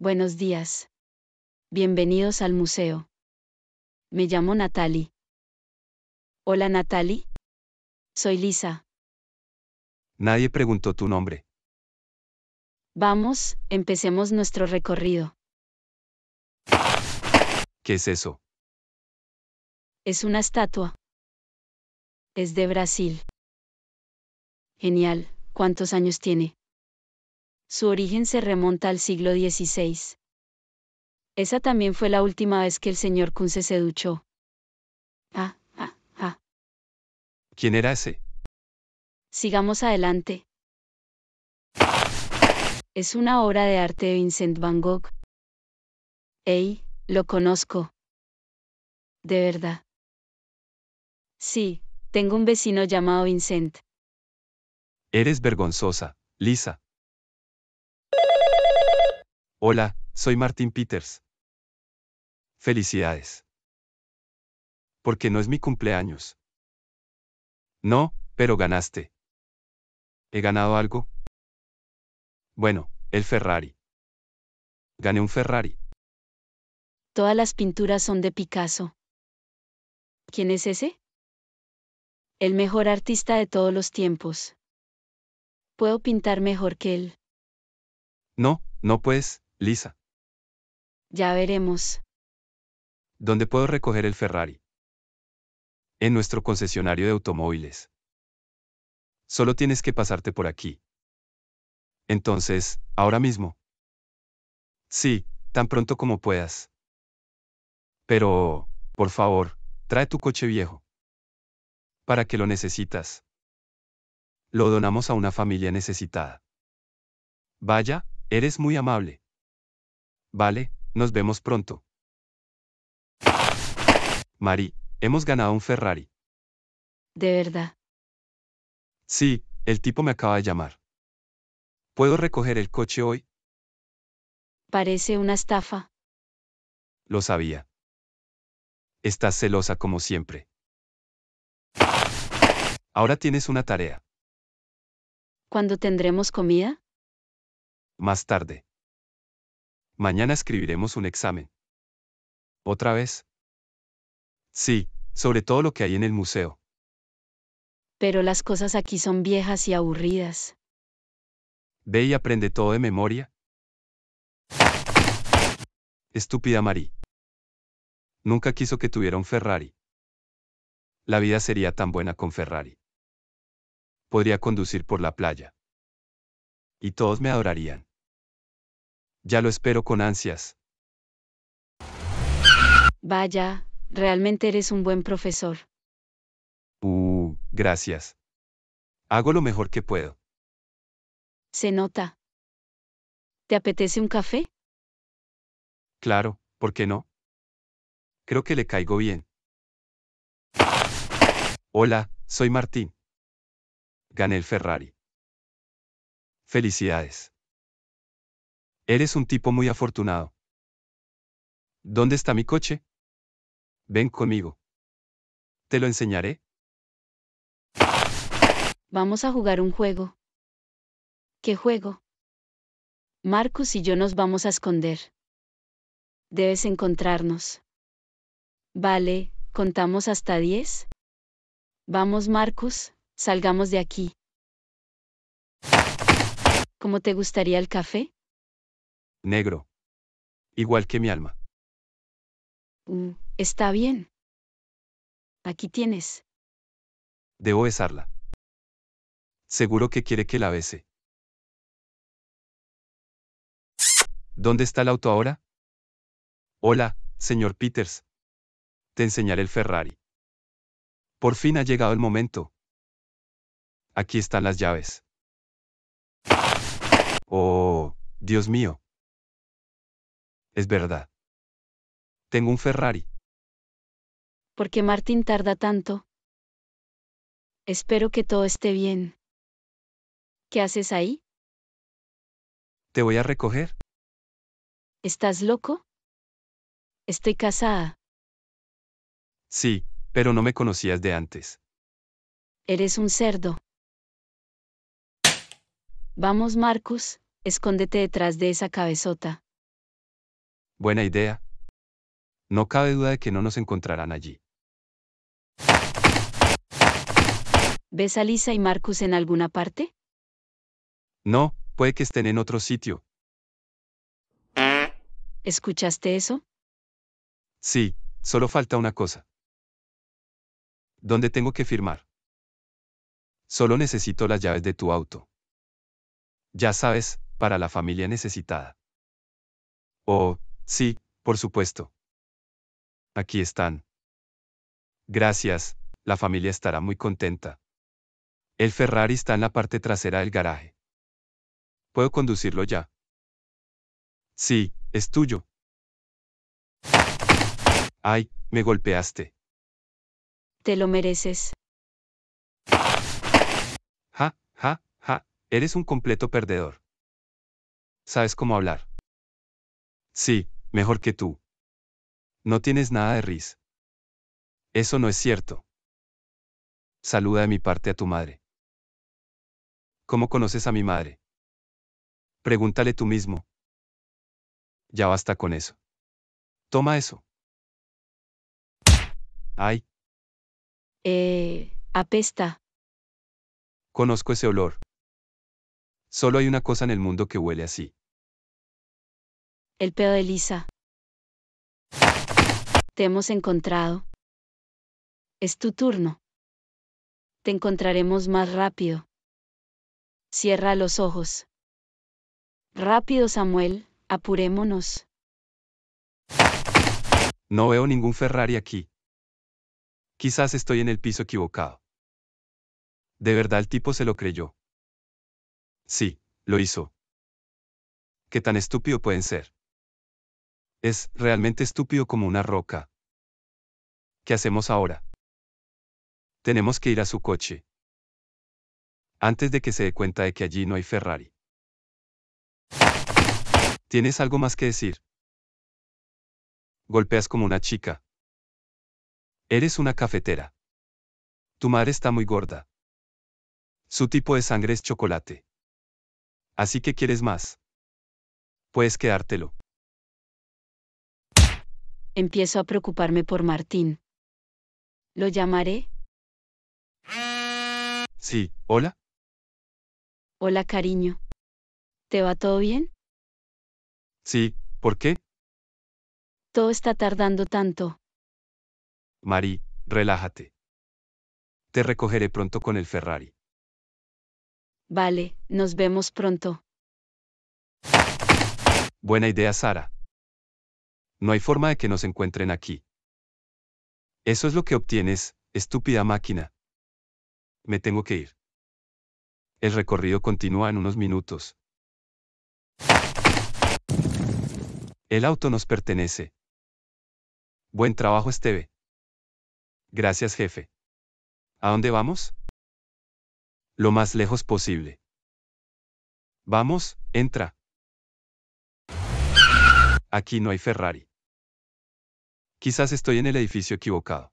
Buenos días. Bienvenidos al museo. Me llamo Natalie. Hola Natalie. Soy Lisa. Nadie preguntó tu nombre. Vamos, empecemos nuestro recorrido. ¿Qué es eso? Es una estatua. Es de Brasil. Genial, ¿cuántos años tiene? Su origen se remonta al siglo XVI. Esa también fue la última vez que el señor Kunze se duchó. Ah, ah, ah. ¿Quién era ese? Sigamos adelante. Es una obra de arte de Vincent Van Gogh. Ey, lo conozco. De verdad. Sí, tengo un vecino llamado Vincent. Eres vergonzosa, Lisa. Hola, soy Martín Peters. Felicidades. Porque no es mi cumpleaños. No, pero ganaste. ¿He ganado algo? Bueno, el Ferrari. Gané un Ferrari. Todas las pinturas son de Picasso. ¿Quién es ese? El mejor artista de todos los tiempos. Puedo pintar mejor que él. No, no puedes, Lisa. Ya veremos. ¿Dónde puedo recoger el Ferrari? En nuestro concesionario de automóviles. Solo tienes que pasarte por aquí. Entonces, ahora mismo. Sí, tan pronto como puedas. Pero, por favor, trae tu coche viejo. ¿Para qué lo necesitas? Lo donamos a una familia necesitada. Vaya, eres muy amable. Vale, nos vemos pronto. Mari, hemos ganado un Ferrari. ¿De verdad? Sí, el tipo me acaba de llamar. ¿Puedo recoger el coche hoy? Parece una estafa. Lo sabía. Estás celosa como siempre. Ahora tienes una tarea. ¿Cuándo tendremos comida? Más tarde. Mañana escribiremos un examen. ¿Otra vez? Sí, sobre todo lo que hay en el museo. Pero las cosas aquí son viejas y aburridas. Ve y aprende todo de memoria. Estúpida Marie. Nunca quiso que tuviera un Ferrari. La vida sería tan buena con Ferrari. Podría conducir por la playa. Y todos me adorarían. Ya lo espero con ansias. Vaya, realmente eres un buen profesor. Uh, gracias. Hago lo mejor que puedo. Se nota. ¿Te apetece un café? Claro, ¿por qué no? Creo que le caigo bien. Hola, soy Martín. Gané el Ferrari. Felicidades. Eres un tipo muy afortunado. ¿Dónde está mi coche? Ven conmigo. ¿Te lo enseñaré? Vamos a jugar un juego. ¿Qué juego? Marcus y yo nos vamos a esconder. Debes encontrarnos. Vale, contamos hasta 10. Vamos, Marcus, salgamos de aquí. ¿Cómo te gustaría el café? negro. Igual que mi alma. Mm, está bien. Aquí tienes. Debo besarla. Seguro que quiere que la bese. ¿Dónde está el auto ahora? Hola, señor Peters. Te enseñaré el Ferrari. Por fin ha llegado el momento. Aquí están las llaves. Oh, Dios mío. Es verdad. Tengo un Ferrari. ¿Por qué Martín tarda tanto? Espero que todo esté bien. ¿Qué haces ahí? Te voy a recoger. ¿Estás loco? Estoy casada. Sí, pero no me conocías de antes. Eres un cerdo. Vamos, Marcus, escóndete detrás de esa cabezota. Buena idea. No cabe duda de que no nos encontrarán allí. ¿Ves a Lisa y Marcus en alguna parte? No, puede que estén en otro sitio. ¿Escuchaste eso? Sí, solo falta una cosa. ¿Dónde tengo que firmar? Solo necesito las llaves de tu auto. Ya sabes, para la familia necesitada. Oh, Sí, por supuesto. Aquí están. Gracias, la familia estará muy contenta. El Ferrari está en la parte trasera del garaje. ¿Puedo conducirlo ya? Sí, es tuyo. Ay, me golpeaste. Te lo mereces. Ja, ja, ja, eres un completo perdedor. ¿Sabes cómo hablar? Sí, mejor que tú. No tienes nada de ris. Eso no es cierto. Saluda de mi parte a tu madre. ¿Cómo conoces a mi madre? Pregúntale tú mismo. Ya basta con eso. Toma eso. Ay. Eh, apesta. Conozco ese olor. Solo hay una cosa en el mundo que huele así. El pedo de Lisa. Te hemos encontrado. Es tu turno. Te encontraremos más rápido. Cierra los ojos. Rápido, Samuel, apurémonos. No veo ningún Ferrari aquí. Quizás estoy en el piso equivocado. De verdad el tipo se lo creyó. Sí, lo hizo. ¿Qué tan estúpido pueden ser? Es realmente estúpido como una roca. ¿Qué hacemos ahora? Tenemos que ir a su coche. Antes de que se dé cuenta de que allí no hay Ferrari. ¿Tienes algo más que decir? Golpeas como una chica. Eres una cafetera. Tu madre está muy gorda. Su tipo de sangre es chocolate. Así que quieres más. Puedes quedártelo empiezo a preocuparme por Martín. ¿Lo llamaré? Sí, hola. Hola, cariño. ¿Te va todo bien? Sí, ¿por qué? Todo está tardando tanto. Mari, relájate. Te recogeré pronto con el Ferrari. Vale, nos vemos pronto. Buena idea, Sara no hay forma de que nos encuentren aquí. Eso es lo que obtienes, estúpida máquina. Me tengo que ir. El recorrido continúa en unos minutos. El auto nos pertenece. Buen trabajo, Esteve. Gracias, jefe. ¿A dónde vamos? Lo más lejos posible. Vamos, entra. Aquí no hay Ferrari. Quizás estoy en el edificio equivocado.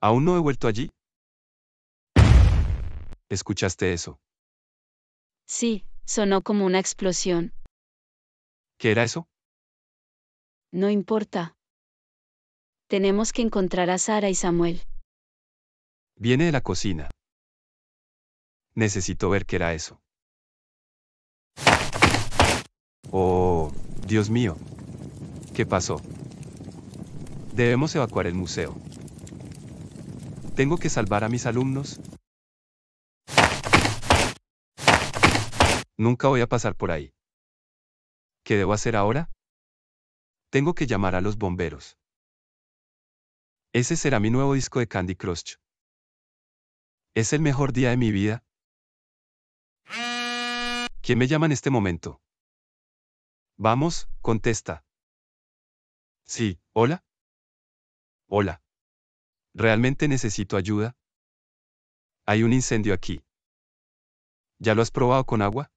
¿Aún no he vuelto allí? ¿Escuchaste eso? Sí, sonó como una explosión. ¿Qué era eso? No importa. Tenemos que encontrar a Sara y Samuel. Viene de la cocina. Necesito ver qué era eso. Oh, Dios mío. ¿Qué pasó? Debemos evacuar el museo. ¿Tengo que salvar a mis alumnos? Nunca voy a pasar por ahí. ¿Qué debo hacer ahora? Tengo que llamar a los bomberos. Ese será mi nuevo disco de Candy Crush. Es el mejor día de mi vida. ¿Quién me llama en este momento? Vamos, contesta. Sí, hola. Hola. ¿Realmente necesito ayuda? Hay un incendio aquí. ¿Ya lo has probado con agua?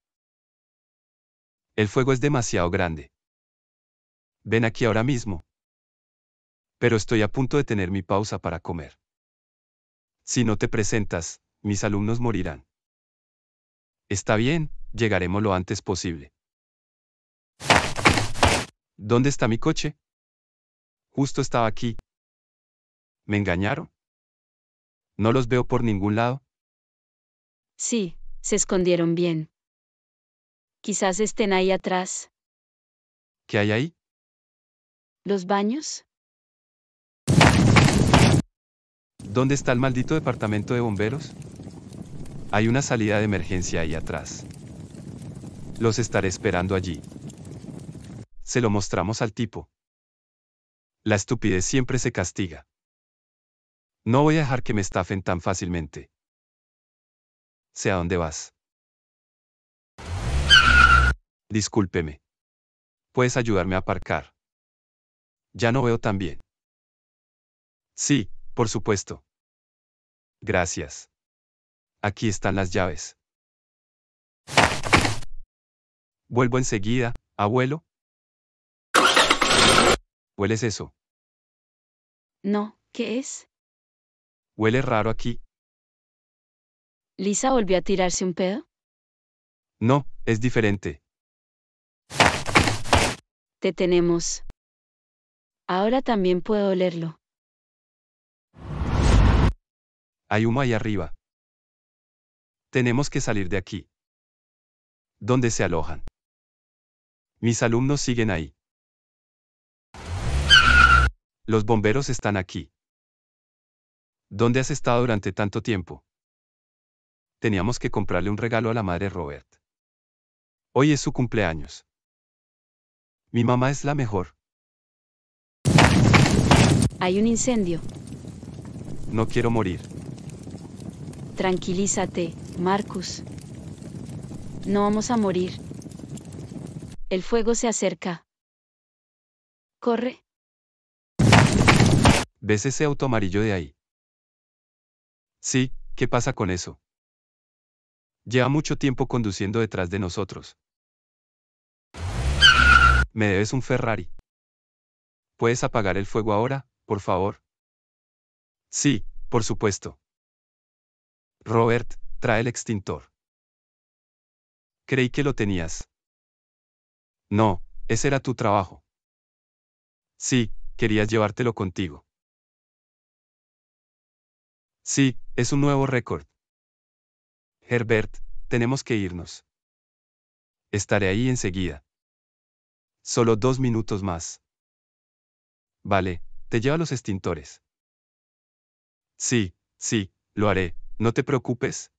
El fuego es demasiado grande. Ven aquí ahora mismo. Pero estoy a punto de tener mi pausa para comer. Si no te presentas, mis alumnos morirán. Está bien, llegaremos lo antes posible. ¿Dónde está mi coche? Justo estaba aquí, ¿Me engañaron? No los veo por ningún lado. Sí, se escondieron bien. Quizás estén ahí atrás. ¿Qué hay ahí? ¿Los baños? ¿Dónde está el maldito departamento de bomberos? Hay una salida de emergencia ahí atrás. Los estaré esperando allí. Se lo mostramos al tipo. La estupidez siempre se castiga. No voy a dejar que me estafen tan fácilmente. Sé a dónde vas. Discúlpeme. ¿Puedes ayudarme a aparcar? Ya no veo tan bien. Sí, por supuesto. Gracias. Aquí están las llaves. Vuelvo enseguida, abuelo. ¿Hueles eso? No, ¿qué es? Huele raro aquí. ¿Lisa volvió a tirarse un pedo? No, es diferente. Te tenemos. Ahora también puedo olerlo. Hay humo ahí arriba. Tenemos que salir de aquí. ¿Dónde se alojan? Mis alumnos siguen ahí. Los bomberos están aquí. ¿Dónde has estado durante tanto tiempo? Teníamos que comprarle un regalo a la madre Robert. Hoy es su cumpleaños. Mi mamá es la mejor. Hay un incendio. No quiero morir. Tranquilízate, Marcus. No vamos a morir. El fuego se acerca. Corre. ¿Ves ese auto amarillo de ahí? Sí, ¿qué pasa con eso? Lleva mucho tiempo conduciendo detrás de nosotros. Me debes un Ferrari. ¿Puedes apagar el fuego ahora, por favor? Sí, por supuesto. Robert, trae el extintor. Creí que lo tenías. No, ese era tu trabajo. Sí, querías llevártelo contigo. Sí, es un nuevo récord. Herbert, tenemos que irnos. Estaré ahí enseguida. Solo dos minutos más. Vale, te llevo a los extintores. Sí, sí, lo haré, no te preocupes.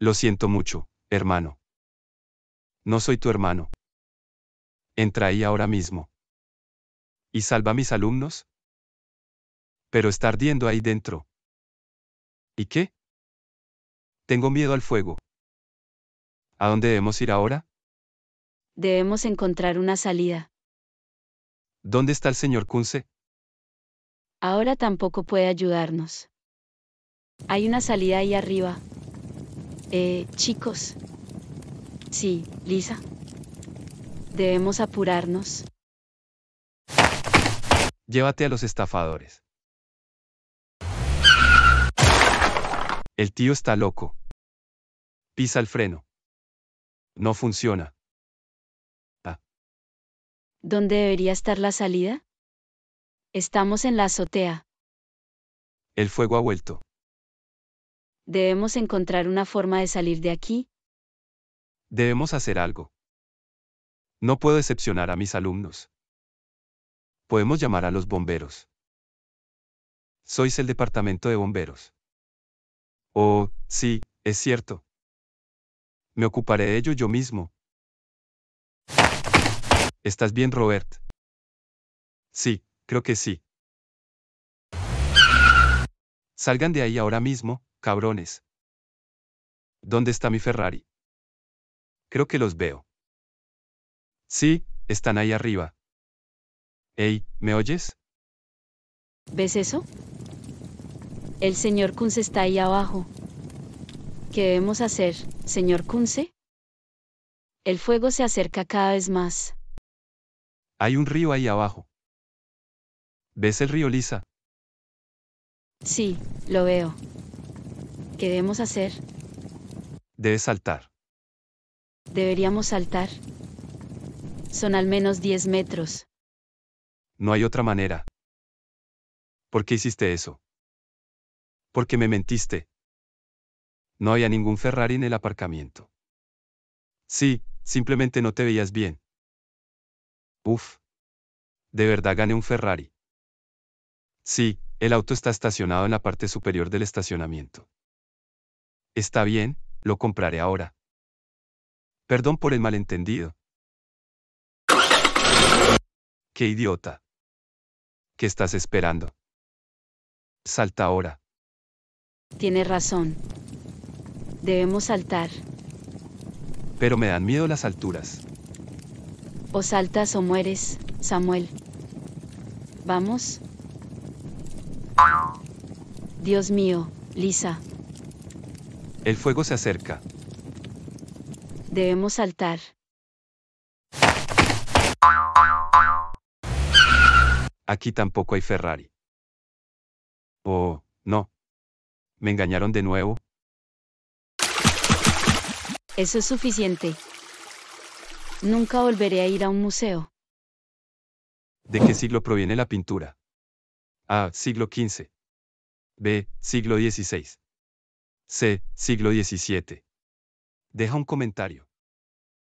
Lo siento mucho, hermano. No soy tu hermano. Entra ahí ahora mismo. ¿Y salva a mis alumnos? pero está ardiendo ahí dentro. ¿Y qué? Tengo miedo al fuego. ¿A dónde debemos ir ahora? Debemos encontrar una salida. ¿Dónde está el señor Kunze? Ahora tampoco puede ayudarnos. Hay una salida ahí arriba. Eh, chicos. Sí, Lisa. Debemos apurarnos. Llévate a los estafadores. El tío está loco. Pisa el freno. No funciona. Ah. ¿Dónde debería estar la salida? Estamos en la azotea. El fuego ha vuelto. Debemos encontrar una forma de salir de aquí. Debemos hacer algo. No puedo decepcionar a mis alumnos. Podemos llamar a los bomberos. Sois el departamento de bomberos. Oh, sí, es cierto. Me ocuparé de ello yo mismo. ¿Estás bien, Robert? Sí, creo que sí. Salgan de ahí ahora mismo, cabrones. ¿Dónde está mi Ferrari? Creo que los veo. Sí, están ahí arriba. Ey, ¿me oyes? ¿Ves eso? El señor Kunze está ahí abajo. ¿Qué debemos hacer, señor Kunze? El fuego se acerca cada vez más. Hay un río ahí abajo. ¿Ves el río Lisa? Sí, lo veo. ¿Qué debemos hacer? Debes saltar. Deberíamos saltar. Son al menos 10 metros. No hay otra manera. ¿Por qué hiciste eso? porque me mentiste. No había ningún Ferrari en el aparcamiento. Sí, simplemente no te veías bien. Uf. De verdad gané un Ferrari. Sí, el auto está estacionado en la parte superior del estacionamiento. Está bien, lo compraré ahora. Perdón por el malentendido. ¡Qué idiota! ¿Qué estás esperando? Salta ahora. Tienes razón. Debemos saltar. Pero me dan miedo las alturas. O saltas o mueres, Samuel. ¿Vamos? Dios mío, Lisa. El fuego se acerca. Debemos saltar. Aquí tampoco hay Ferrari. Oh, no. ¿Me engañaron de nuevo? Eso es suficiente. Nunca volveré a ir a un museo. ¿De qué siglo proviene la pintura? A. Siglo XV. B. Siglo XVI. C. Siglo XVII. Deja un comentario.